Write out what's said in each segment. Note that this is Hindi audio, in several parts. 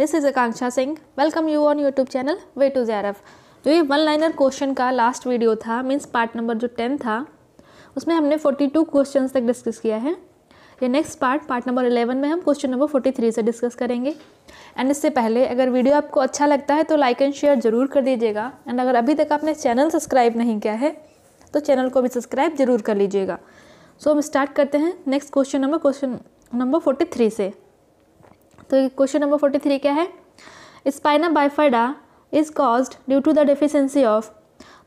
this is Akanksha Singh welcome you on YouTube channel way to F जो ये वन लाइनर क्वेश्चन का लास्ट वीडियो था मीन्स पार्ट नंबर जो टेन था उसमें हमने फोर्टी टू क्वेश्चन तक डिस्कस किया है ये next part part number eleven में हम क्वेश्चन नंबर फोर्टी थ्री से डिस्कस करेंगे एंड इससे पहले अगर वीडियो आपको अच्छा लगता है तो लाइक एंड शेयर ज़रूर कर दीजिएगा एंड अगर अभी तक आपने चैनल सब्सक्राइब नहीं किया है तो चैनल को भी सब्सक्राइब जरूर कर लीजिएगा सो so, हम स्टार्ट करते हैं next question number question number forty three से तो क्वेश्चन नंबर फोर्टी थ्री क्या है spina bifida is caused due to the deficiency of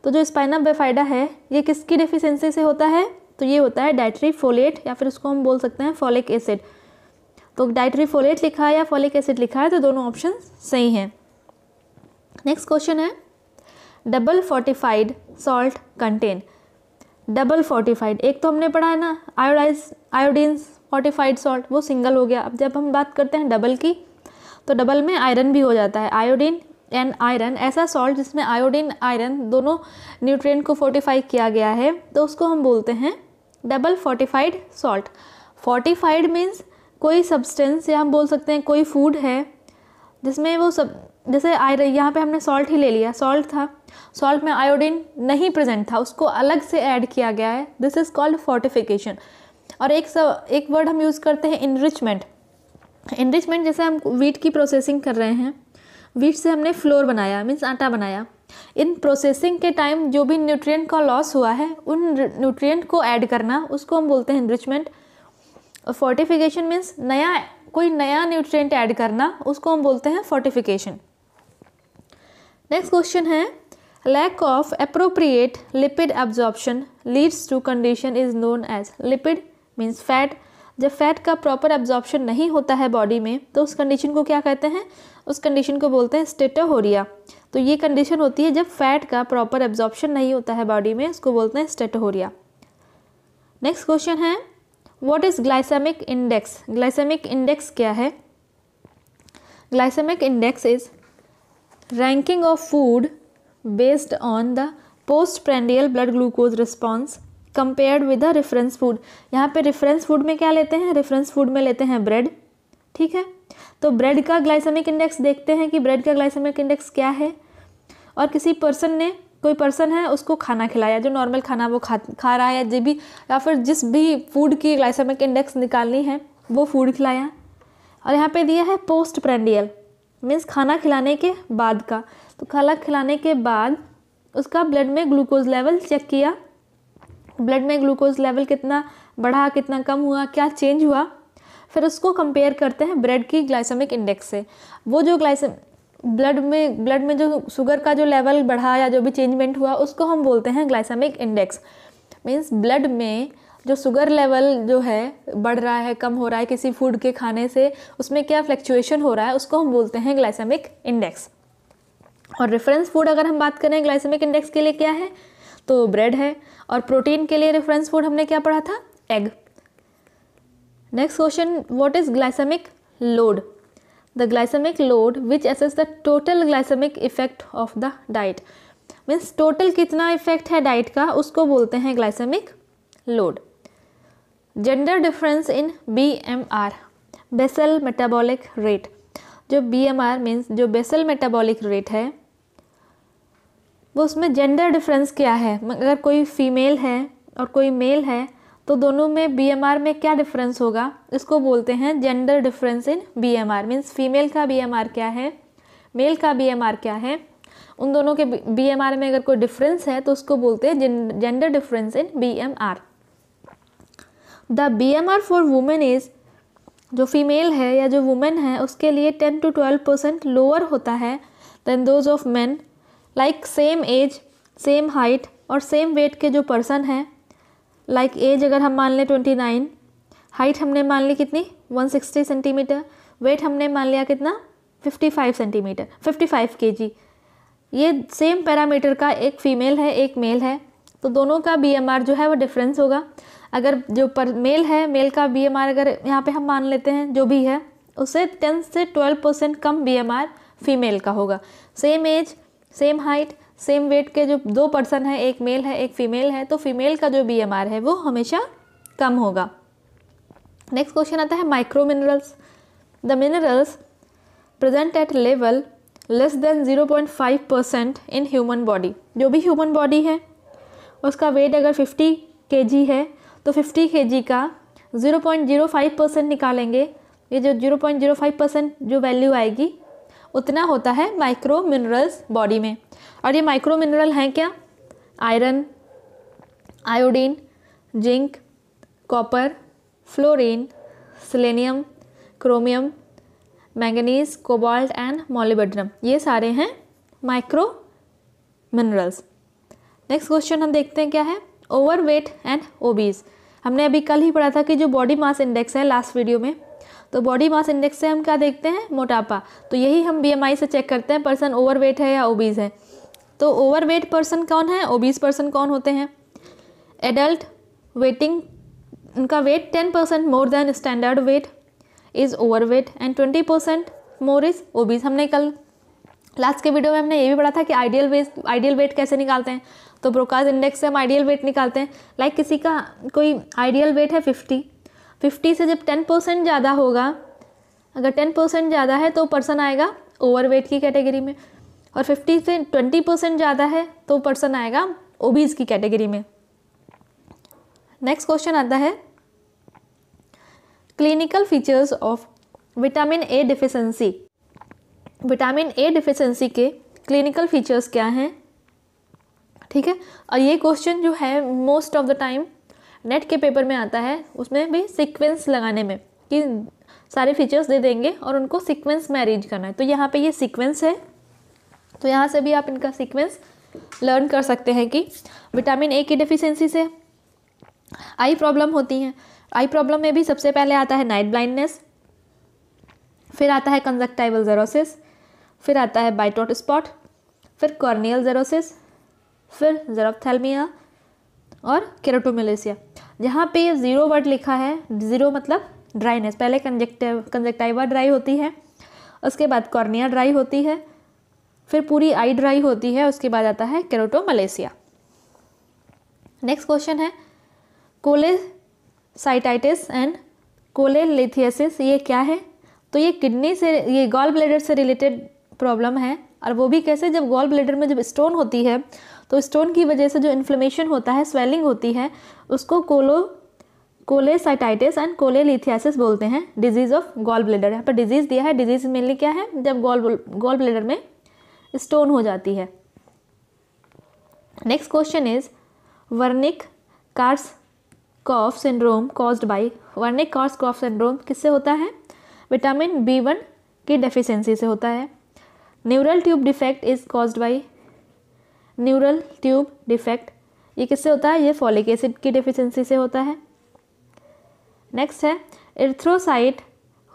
तो जो स्पाइना बाइफाइडा है ये किसकी डिफिशेंसी से होता है तो ये होता है डाइट्री फोलेट या फिर उसको हम बोल सकते हैं फॉलिक एसिड तो डाइट्री फोलेट लिखा है या फॉलिक एसिड लिखा है तो दोनों ऑप्शन सही हैं नेक्स्ट क्वेश्चन है double fortified salt contain double fortified एक तो हमने पढ़ा है ना आयोडाइज आयोडीन्स फोर्टिफाइड सॉल्ट वो सिंगल हो गया अब जब हम बात करते हैं डबल की तो डबल में आयरन भी हो जाता है आयोडीन एंड आयरन ऐसा सॉल्ट जिसमें आयोडीन आयरन दोनों न्यूट्रिएंट को फोर्टिफाई किया गया है तो उसको हम बोलते हैं double fortified salt fortified means कोई सब्सटेंस या हम बोल सकते हैं कोई फूड है जिसमें वो सब जैसे आयरन यहाँ पे हमने सॉल्ट ही ले लिया सॉल्ट था सॉल्ट में आयोडीन नहीं प्रेजेंट था उसको अलग से ऐड किया गया है दिस इज़ कॉल्ड फोर्टिफिकेशन और एक सब एक वर्ड हम यूज़ करते हैं इनरिचमेंट इनरिचमेंट जैसे हम वीट की प्रोसेसिंग कर रहे हैं वीट से हमने फ्लोर बनाया मीन्स आटा बनाया इन प्रोसेसिंग के टाइम जो भी न्यूट्रिएंट का लॉस हुआ है उन न्यूट्रिएंट को ऐड करना उसको हम बोलते हैं इनरिचमेंट फोर्टिफिकेशन मीन्स नया कोई नया न्यूट्रिएंट ऐड करना उसको हम बोलते हैं फोर्टिफिकेशन नेक्स्ट क्वेश्चन है lack of appropriate lipid absorption leads to condition is known as lipid means fat जब फैट का प्रॉपर एब्जॉर्प्शन नहीं होता है बॉडी में तो उस कंडीशन को क्या कहते हैं उस कंडीशन को बोलते हैं स्टेटोहोरिया तो ये कंडीशन होती है जब फैट का प्रॉपर एब्जॉर्प्शन नहीं होता है बॉडी में उसको बोलते हैं स्टेटोहोरिया नेक्स्ट क्वेश्चन है what is glycaemic index glycaemic index क्या है glycaemic index is ranking of food based on the post prandial blood glucose response compared with the reference food यहाँ पे रेफरेंस फूड में क्या लेते हैं रेफरेंस फूड में लेते हैं ब्रेड ठीक है तो ब्रेड का ग्लाइसेमिक इंडेक्स देखते हैं कि ब्रेड का ग्लाइसेमिक इंडेक्स क्या है और किसी पर्सन ने कोई पर्सन है उसको खाना खिलाया जो नॉर्मल खाना वो खा खा रहा है या जो भी या फिर जिस भी फूड की ग्लाइसेमिक इंडेक्स निकालनी है वो फूड खिलाया और यहाँ पे दिया है पोस्ट प्रेंडियल मीन्स खाना खिलाने के बाद का तो खाना खिलाने के बाद उसका ब्लड में ग्लूकोज लेवल चेक किया ब्लड में ग्लूकोज लेवल कितना बढ़ा कितना कम हुआ क्या चेंज हुआ फिर उसको कंपेयर करते हैं ब्रेड की ग्लाइसेमिक इंडेक्स से वो जो ग्लाइसेम ब्लड में ब्लड में जो शुगर का जो लेवल बढ़ा या जो भी चेंजमेंट हुआ उसको हम बोलते हैं ग्लाइसेमिक इंडेक्स मीन्स ब्लड में जो शुगर लेवल जो है बढ़ रहा है कम हो रहा है किसी फूड के खाने से उसमें क्या फ्लक्चुएशन हो रहा है उसको हम बोलते हैं ग्लाइसेमिक इंडेक्स और रेफरेंस फूड अगर हम बात करें ग्लाइसेमिक इंडेक्स के लिए क्या है तो ब्रेड है और प्रोटीन के लिए रेफरेंस फूड हमने क्या पढ़ा था egg next question what is glycaemic load the glycaemic load which assess the total glycaemic effect of the diet means total कितना इफेक्ट है डाइट का उसको बोलते हैं glycaemic load gender difference in B M R basal metabolic rate जो बी एम आर मीन्स जो बेसल मेटाबॉलिक रेट है वो उसमें जेंडर डिफरेंस क्या है अगर कोई फीमेल है और कोई मेल है तो दोनों में बी में क्या डिफरेंस होगा इसको बोलते हैं gender difference in B M R means female का बी एम आर क्या है मेल का बी एम आर क्या है उन दोनों के बी एम आर में अगर कोई डिफरेंस है तो उसको बोलते हैं gender difference in B M R the B M R for women is जो फीमेल है या जो वुमेन है उसके लिए ten to twelve percent lower होता है than those of man like same age same height और सेम वेट के जो पर्सन हैं लाइक एज अगर हम मान लें ट्वेंटी नाइन हाइट हमने मान ली कितनी वन सिक्सटी सेंटीमीटर वेट हमने मान लिया कितना fifty five centimetre fifty five K G ये सेम पैरामीटर का एक फ़ीमेल है एक मेल है तो दोनों का बी एम आर जो है वो डिफरेंस होगा अगर जो पर मेल है मेल का बी एम आर अगर यहाँ पे हम मान लेते हैं जो भी है उससे टेन से ट्वेल्व परसेंट कम बी एम आर फीमेल का होगा same age same height same weight के जो दो पर्सन है एक मेल है एक फीमेल है तो फीमेल का जो बी है वो हमेशा कम होगा नेक्स्ट क्वेश्चन आता है micro minerals the minerals present at level less than 0.5 percent in human body जो भी ह्यूमन बॉडी है उसका वेट अगर 50 के है तो 50 के का 0.05 परसेंट निकालेंगे ये जो 0.05 परसेंट जो वैल्यू आएगी उतना होता है माइक्रो मिनरल्स बॉडी में और ये माइक्रो मिनरल हैं क्या iron iodine zinc copper fluorine selenium chromium manganese cobalt and molybdenum ये सारे हैं माइक्रो मिनरल्स नेक्स्ट क्वेश्चन हम देखते हैं क्या है ओवरवेट एंड ओबीज हमने अभी कल ही पढ़ा था कि जो बॉडी मास इंडेक्स है लास्ट वीडियो में तो बॉडी मास इंडेक्स से हम क्या देखते हैं मोटापा तो यही हम बीएमआई से चेक करते हैं पर्सन वेट है या ओबीज है तो वेट पर्सन कौन है ओबीज पर्सन कौन होते हैं एडल्ट वेटिंग उनका weight ten percent more than standard weight is overweight and twenty percent more is obese हमने कल लास्ट के वीडियो में हमने ये भी पढ़ा था कि आइडियल वेट आइडियल वेट कैसे निकालते हैं तो ब्रोकाज इंडेक्स से हम आइडियल वेट निकालते हैं लाइक like किसी का कोई आइडियल वेट है फिफ्टी फिफ्टी से जब टेन परसेंट ज़्यादा होगा अगर टेन परसेंट ज़्यादा है तो पर्सन आएगा ओवरवेट की कैटेगरी में और फिफ्टी से ट्वेंटी परसेंट ज़्यादा है तो पर्सन आएगा ओबीज की कैटेगरी में नेक्स्ट क्वेश्चन आता है clinical features of vitamin A deficiency vitamin A deficiency के क्लिनिकल फीचर्स क्या हैं ठीक है और ये क्वेश्चन जो है most of the time NET के पेपर में आता है उसमें भी सीक्वेंस लगाने में कि सारे फीचर्स दे देंगे और उनको सीक्वेंस में अरेंज करना है तो यहाँ पे ये सीक्वेंस है तो यहाँ से भी आप इनका सीक्वेंस लर्न कर सकते हैं कि विटामिन ए की डिफिशेंसी से आई प्रॉब्लम होती हैं आई प्रॉब्लम में भी सबसे पहले आता है नाइट ब्लाइंडनेस फिर आता है कंजक्टाइवल जेरोसिस फिर आता है बाइटोट स्पॉट फिर कॉर्नियल जेरोसिस फिर जेरोथेलमिया और केराटोमेलेसिया जहाँ पे ज़ीरो वर्ड लिखा है ज़ीरो मतलब ड्राइनेस पहले कंजेक्टिव कंजेक्टाइवा ड्राई होती है उसके बाद कॉर्निया ड्राई होती है फिर पूरी आई ड्राई होती है उसके बाद आता है केरोटोमलेसिया नेक्स्ट क्वेश्चन है कोले साइटाइटिस एंड कोलेलिथियसिस ये क्या है तो ये किडनी से ये गॉल ब्लेडर से रिलेटेड प्रॉब्लम है और वो भी कैसे जब गॉल ब्लेडर में जब स्टोन होती है तो स्टोन की वजह से जो इन्फ्लेमेशन होता है स्वेलिंग होती है उसको कोलो कोलेसाइटाइटिस एंड कोलेलिथियासिस बोलते हैं डिजीज़ ऑफ गॉल ब्लेडर यहाँ पर डिजीज़ दिया है डिजीज़ मेनली क्या है जब गॉल गॉल ब्लेडर में स्टोन हो जाती है next question is Wernicke Korsakoff syndrome caused by Wernicke Korsakoff syndrome किससे होता है विटामिन बी वन की डेफिशेंसी से होता है neural tube defect is caused by neural tube defect ये किससे होता है ये फॉलिक एसिड की डिफिशेंसी से होता है नेक्स्ट है erythrocyte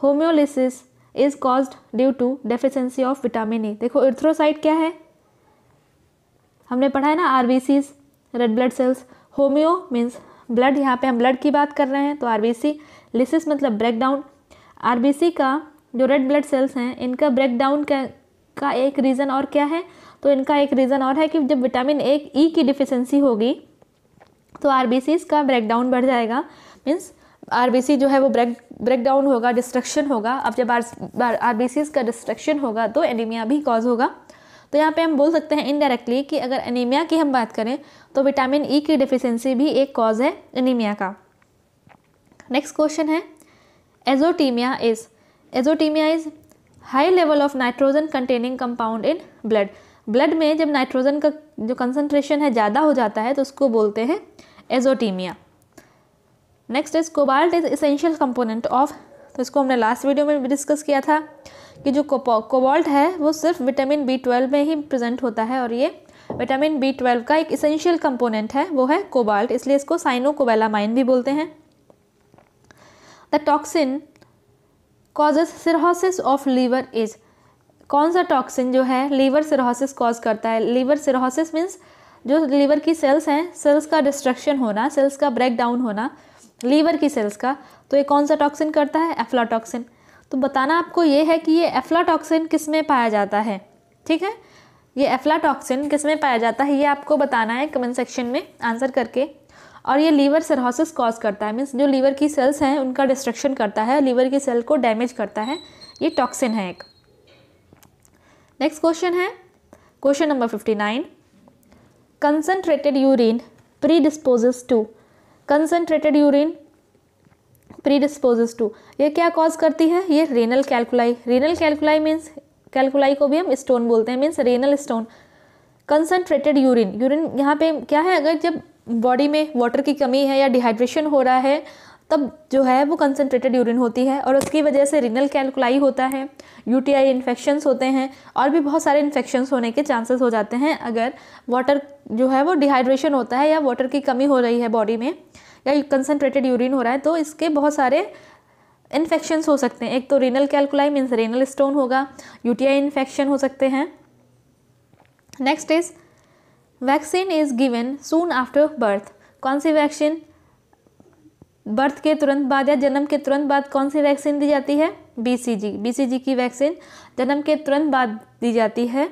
hemolysis is caused due to deficiency of vitamin E देखो इर्थ्रोसाइट क्या है हमने पढ़ा है ना R B Cs red blood cells hemo means blood यहाँ पे हम ब्लड की बात कर रहे हैं तो आर बी सी लिसिस मतलब ब्रेकडाउन आर बी सी का जो रेड ब्लड सेल्स हैं इनका ब्रेकडाउन का एक रीज़न और क्या है तो इनका एक रीज़न और है कि जब विटामिन ए ई की डिफिशेंसी होगी तो आर का ब्रेकडाउन बढ़ जाएगा मीन्स आर जो है वो ब्रेक ब्रेकडाउन होगा डिस्ट्रक्शन होगा अब जब आर आर का डिस्ट्रक्शन होगा तो एनीमिया भी कॉज होगा तो यहाँ पे हम बोल सकते हैं इनडायरेक्टली कि अगर एनीमिया की हम बात करें तो विटामिन ई e की डिफिशेंसी भी एक कॉज है एनीमिया का नेक्स्ट क्वेश्चन है azotaemia is azotaemia is high level of nitrogen containing compound in blood blood में जब नाइट्रोजन का जो कंसनट्रेशन है ज़्यादा हो जाता है तो उसको बोलते हैं azotaemia next is cobalt is essential component of तो इसको हमने लास्ट वीडियो में भी डिस्कस किया था कि जो कोबाल्ट है वो सिर्फ विटामिन बी ट्वेल्व में ही प्रेजेंट होता है और ये विटामिन बी ट्वेल्व का एक इसेंशियल कंपोनेंट है वो है कोबाल्ट इसलिए इसको साइनोकोबेलामाइन भी बोलते हैं the toxin causes cirrhosis of liver is कौन सा टॉक्सिन जो है लीवर सिरहोसिस कॉज करता है लीवर सिरहोसिस मीन्स जो लीवर की सेल्स हैं सेल्स का डिस्ट्रक्शन होना सेल्स का ब्रेक डाउन होना लीवर की सेल्स का तो ये कौन सा टॉक्सिन करता है एफ्लाटॉक्सिन तो बताना आपको ये है कि ये एफ्लाटॉक्सिन किस में पाया जाता है ठीक है ये एफ्लाटॉक्सिन किस में पाया जाता है ये आपको बताना है कमेंट सेक्शन में आंसर करके और ये लीवर सरहोसिस कॉज करता है मीन्स जो लीवर की सेल्स हैं उनका डिस्ट्रक्शन करता है लीवर की सेल को डैमेज करता है ये टॉक्सिन है एक नेक्स्ट क्वेश्चन है question number fifty nine concentrated urine predisposes to concentrated urine predisposes to ये क्या कॉज करती है ये renal calculi renal calculi means calculi को भी हम स्टोन बोलते हैं means renal stone concentrated urine urine यहाँ पे क्या है अगर जब बॉडी में वाटर की कमी है या डिहाइड्रेशन हो रहा है तब जो है वो कंसनट्रेटेड यूरिन होती है और उसकी वजह से रिनल कैलकुलाई होता है यूटीआई इन्फेक्शंस होते हैं और भी बहुत सारे इन्फेक्शंस होने के चांसेस हो जाते हैं अगर वाटर जो है वो डिहाइड्रेशन होता है या वाटर की कमी हो रही है बॉडी में या कंसनट्रेटेड यूरिन हो रहा है तो इसके बहुत सारे इन्फेक्शंस हो सकते हैं एक तो renal calculi means renal stone होगा यूटीआई इन्फेक्शन हो सकते हैं next is vaccine is given soon after birth कौन सी वैक्सीन बर्थ के तुरंत बाद या जन्म के तुरंत बाद कौन सी वैक्सीन दी जाती है बीसीजी बीसीजी की वैक्सीन जन्म के तुरंत बाद दी जाती है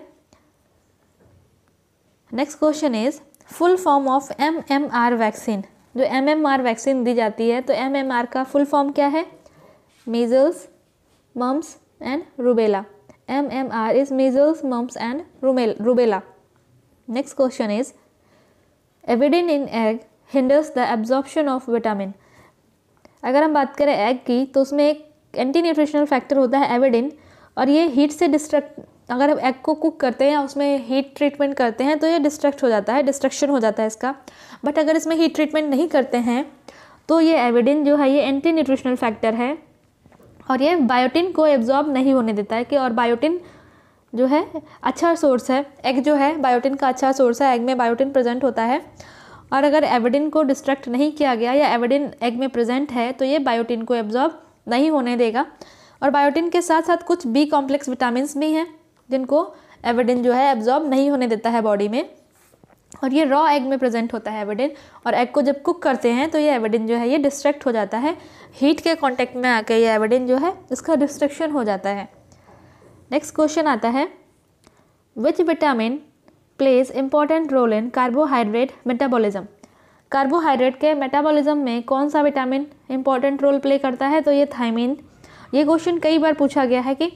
next question is full form of M M R vaccine जो एम एम आर वैक्सीन दी जाती है तो एम एम आर का फुल फॉर्म क्या है measles mumps and rubella M M R is measles mumps and रूमेल rubella Next question is avidin in egg hinders the absorption of vitamin अगर हम बात करें एग की तो उसमें एक एंटी न्यूट्रिशनल फैक्टर होता है एविडिन और ये हीट से डिस्ट्रक्ट अगर हम एग को कुक करते हैं या उसमें हीट ट्रीटमेंट करते हैं तो ये डिस्ट्रक्ट हो जाता है डिस्ट्रक्शन हो जाता है इसका बट अगर इसमें हीट ट्रीटमेंट नहीं करते हैं तो ये एविडिन जो है ये एंटी न्यूट्रिशनल फैक्टर है और ये बायोटिन को एब्जॉर्ब नहीं होने देता है कि और बायोटिन जो है अच्छा सोर्स है एग जो है बायोटिन का अच्छा सोर्स है एग में बायोटिन प्रेजेंट होता है और अगर एविडिन को डिस्ट्रैक्ट नहीं किया गया या एविडिन एग में प्रेजेंट है तो ये बायोटिन को एब्जॉर्ब नहीं होने देगा और बायोटिन के साथ साथ कुछ बी कॉम्प्लेक्स विटामिन भी हैं जिनको एविडिन जो है एब्जॉर्ब नहीं होने देता है बॉडी में और ये रॉ एग में प्रेजेंट होता है एविडिन और एग को जब कुक करते हैं तो ये एविडिन जो है ये डिस्ट्रैक्ट हो जाता है हीट के कॉन्टेक्ट में आकर ये एविडिन जो है इसका डिस्ट्रक्शन हो जाता है नेक्स्ट क्वेश्चन आता है which vitamin plays important role in carbohydrate metabolism carbohydrate के मेटाबॉलिज्म में कौन सा विटामिन इम्पॉर्टेंट रोल प्ले करता है तो ये थाइमिन ये क्वेश्चन कई बार पूछा गया है कि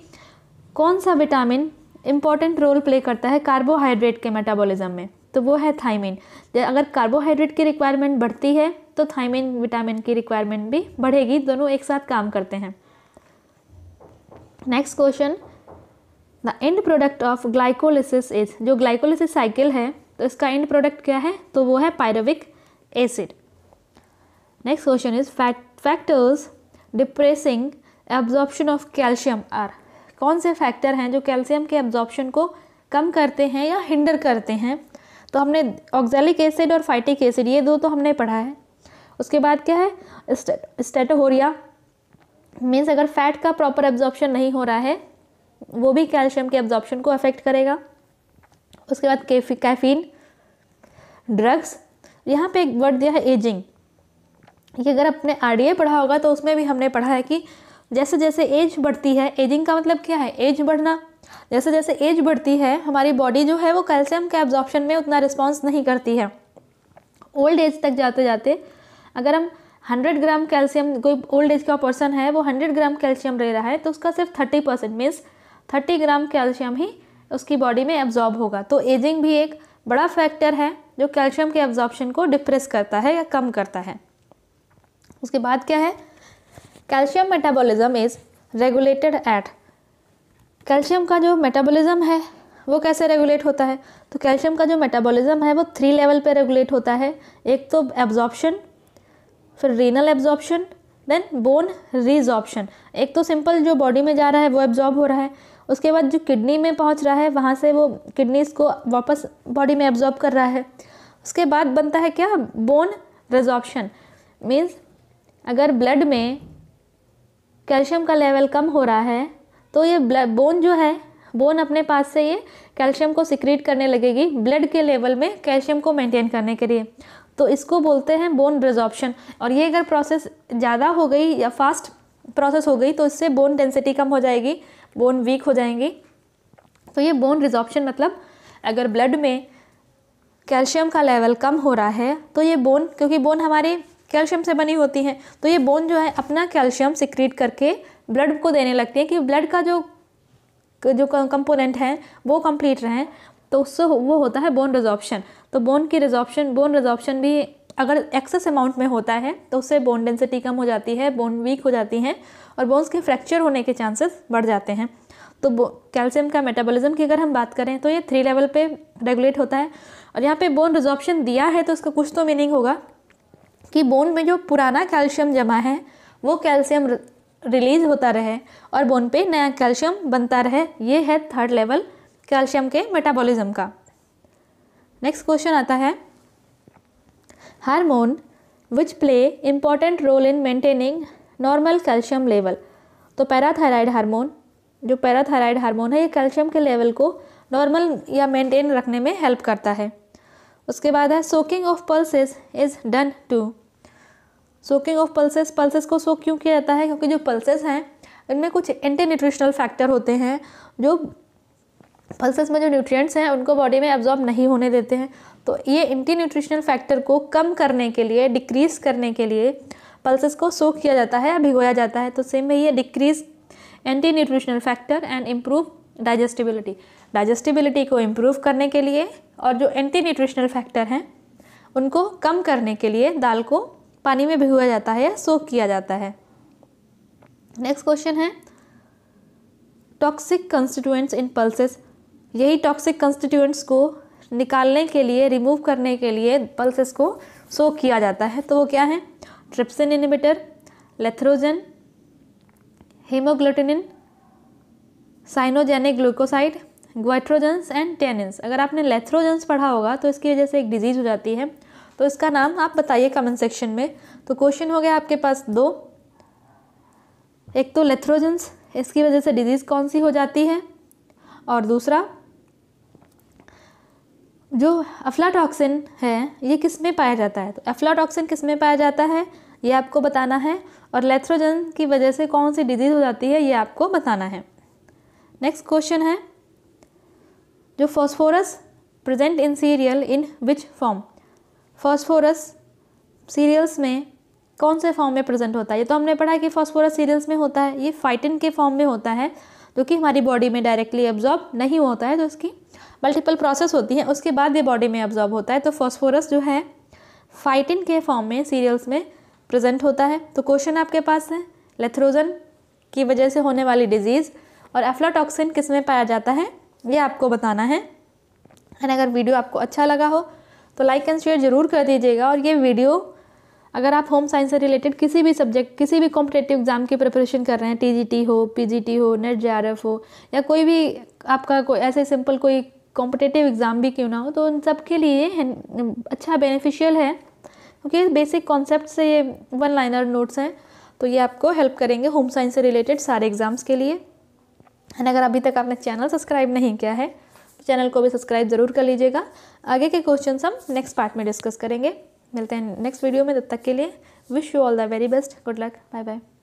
कौन सा विटामिन इम्पॉर्टेंट रोल प्ले करता है कार्बोहाइड्रेट के मेटाबॉलिज्म में तो वो है थाइमिन अगर कार्बोहाइड्रेट की रिक्वायरमेंट बढ़ती है तो थाइमिन विटामिन की रिक्वायरमेंट भी बढ़ेगी दोनों एक साथ काम करते हैं next question the end product of glycolysis is जो ग्लाइकोलिसिस साइकिल है तो इसका एंड प्रोडक्ट क्या है तो वो है pyruvic acid next question is factors depressing absorption of calcium are कौन से फैक्टर हैं जो कैल्शियम के एब्जॉर्प्शन को कम करते हैं या हिंडर करते हैं तो हमने ऑक्जेलिक एसिड और फाइटिक एसिड ये दो तो हमने पढ़ा है उसके बाद क्या है स्टेटोहोरिया मीन्स अगर फैट का प्रॉपर एब्जॉर्प्शन नहीं हो रहा है वो भी कैल्शियम के एब्जॉर्प्शन को अफेक्ट करेगा उसके बाद कैफीन ड्रग्स यहाँ पे एक वर्ड दिया है एजिंग ये अगर अपने आर पढ़ा होगा तो उसमें भी हमने पढ़ा है कि जैसे जैसे एज बढ़ती है एजिंग का मतलब क्या है एज बढ़ना जैसे जैसे एज बढ़ती है हमारी बॉडी जो है वो कैल्शियम के एब्जॉर्प्शन में उतना रिस्पॉन्स नहीं करती है ओल्ड एज तक जाते जाते अगर हम 100 ग्राम कैल्शियम कोई ओल्ड एज का पर्सन है वो 100 ग्राम कैल्शियम ले रहा है तो उसका सिर्फ 30 percent means thirty gram calcium ही उसकी बॉडी में एब्जॉर्ब होगा तो एजिंग भी एक बड़ा फैक्टर है जो कैल्शियम के एब्जॉर्प्शन को डिप्रेस करता है या कम करता है उसके बाद क्या है calcium metabolism is regulated at calcium का जो मेटाबॉलिज्म है वो कैसे रेगुलेट होता है तो कैल्शियम का जो मेटाबॉलिज्म है वो थ्री लेवल पे रेगुलेट होता है एक तो एब्जॉर्प्शन फिर renal absorption then bone resorption एक तो सिंपल जो बॉडी में जा रहा है वो एब्जॉर्ब हो रहा है उसके बाद जो किडनी में पहुंच रहा है वहाँ से वो किडनीज को वापस बॉडी में एब्जॉर्ब कर रहा है उसके बाद बनता है क्या बोन रेजॉर्प्शन मीन्स अगर ब्लड में कैल्शियम का लेवल कम हो रहा है तो ये बोन जो है बोन अपने पास से ये कैल्शियम को सिक्रीट करने लगेगी ब्लड के लेवल में कैल्शियम को मेंटेन करने के लिए तो इसको बोलते हैं बोन रिजॉर्प्शन और ये अगर प्रोसेस ज़्यादा हो गई या फास्ट प्रोसेस हो गई तो इससे बोन डेंसिटी कम हो जाएगी बोन वीक हो जाएंगी तो ये बोन रिजॉप्शन मतलब अगर ब्लड में कैल्शियम का लेवल कम हो रहा है तो ये बोन क्योंकि बोन हमारी कैल्शियम से बनी होती हैं तो ये बोन जो है अपना कैल्शियम सिक्रीट करके ब्लड को देने लगती है कि ब्लड का जो जो कंपोनेंट है वो कंप्लीट रहें तो उससे वो होता है बोन रिजॉप्शन तो बोन की रिजॉप्शन बोन रिजॉप्शन भी अगर एक्सेस अमाउंट में होता है तो उससे बोन डेंसिटी कम हो जाती है बोन वीक हो जाती हैं और बोन्स के फ्रैक्चर होने के चांसेस बढ़ जाते हैं तो कैल्शियम का मेटाबॉलिज्म की अगर हम बात करें तो ये थ्री लेवल पे रेगुलेट होता है और यहाँ पे बोन रिजॉर्प्शन दिया है तो इसका कुछ तो मीनिंग होगा कि बोन में जो पुराना कैल्शियम जमा है वो कैल्शियम रिलीज होता रहे और बोन पे नया कैल्शियम बनता रहे ये है थर्ड लेवल कैल्शियम के मेटाबॉलिज्म का नेक्स्ट क्वेश्चन आता है hormone which play important role in maintaining normal calcium level तो पैराथायराइड हार्मोन जो पैराथायराइड हार्मोन है ये कैल्शियम के लेवल को नॉर्मल या मेंटेन रखने में हेल्प करता है उसके बाद है soaking of pulses is done to soaking of pulses pulses को सोक क्यों किया जाता है क्योंकि जो पल्सेस हैं इनमें कुछ एंटी न्यूट्रिशनल फैक्टर होते हैं जो पल्सेस में जो न्यूट्रिएंट्स हैं उनको बॉडी में एब्जॉर्ब नहीं होने देते हैं तो ये एंटी न्यूट्रिशनल फैक्टर को कम करने के लिए डिक्रीज़ करने के लिए पल्सेस को सोख किया जाता है या भिगोया जाता है तो सेम में ये decrease anti nutritional factor and improve digestibility digestibility को इम्प्रूव करने के लिए और जो एंटी न्यूट्रिशनल फैक्टर हैं उनको कम करने के लिए दाल को पानी में भिगोया जाता है या सोख किया जाता है नेक्स्ट क्वेश्चन है टॉक्सिक कंस्टिट्यूएंट्स इन पल्सेस यही टॉक्सिक कंस्टिट्यूएंट्स को निकालने के लिए रिमूव करने के लिए पल्सेस को सो किया जाता है तो वो क्या है trypsin inhibitor lathyrogen haemagglutinin cyanogenic glucoside goitrogens and tannins अगर आपने लेथ्रोजेंस पढ़ा होगा तो इसकी वजह से एक डिजीज़ हो जाती है तो इसका नाम आप बताइए कमेंट सेक्शन में तो क्वेश्चन हो गया आपके पास दो एक तो लेथ्रोजेंस इसकी वजह से डिजीज़ कौन सी हो जाती है और दूसरा जो अफ्लाटॉक्सिन है ये किस में पाया जाता है तो अफ्लाटॉक्सिन किस में पाया जाता है ये आपको बताना है और लेथ्रोजन की वजह से कौन सी डिजीज़ हो जाती है ये आपको बताना है नेक्स्ट क्वेश्चन है जो phosphorus present in cereal in which form phosphorus cereals में कौन से फॉर्म में प्रेजेंट होता है ये तो हमने पढ़ा कि फॉस्फोरस सीरियल्स में होता है ये फाइटिन के फॉर्म में होता है जो कि हमारी बॉडी में डायरेक्टली एब्जॉर्ब नहीं होता है तो इसकी मल्टीपल प्रोसेस होती है उसके बाद ये बॉडी में ऑब्जॉर्ब होता है तो फॉस्फोरस जो है फाइटिन के फॉर्म में सीरियल्स में प्रेजेंट होता है तो क्वेश्चन आपके पास है लेथ्रोजन की वजह से होने वाली डिजीज़ और एफ्लाटॉक्सिन किस में पाया जाता है ये आपको बताना है एंड अगर वीडियो आपको अच्छा लगा हो तो लाइक एंड शेयर ज़रूर कर दीजिएगा और ये वीडियो अगर आप होम साइंस से रिलेटेड किसी भी सब्जेक्ट किसी भी कॉम्पिटेटिव एग्ज़ाम की प्रिपरेशन कर रहे हैं टीजीटी हो पीजीटी हो नेट जे हो या कोई भी आपका कोई ऐसे सिंपल कोई कॉम्पिटेटिव एग्ज़ाम भी क्यों ना हो तो उन सब के लिए अच्छा बेनिफिशियल है क्योंकि तो बेसिक कॉन्सेप्ट से ये वन लाइनर नोट्स हैं तो ये आपको हेल्प करेंगे होम साइंस से रिलेटेड सारे एग्ज़ाम्स के लिए एंड अगर अभी तक आपने चैनल सब्सक्राइब नहीं किया है तो चैनल को भी सब्सक्राइब ज़रूर कर लीजिएगा आगे के क्वेश्चन हम नेक्स्ट पार्ट में डिस्कस करेंगे मिलते हैं नेक्स्ट वीडियो में तब तक के लिए wish you all the very best good luck bye bye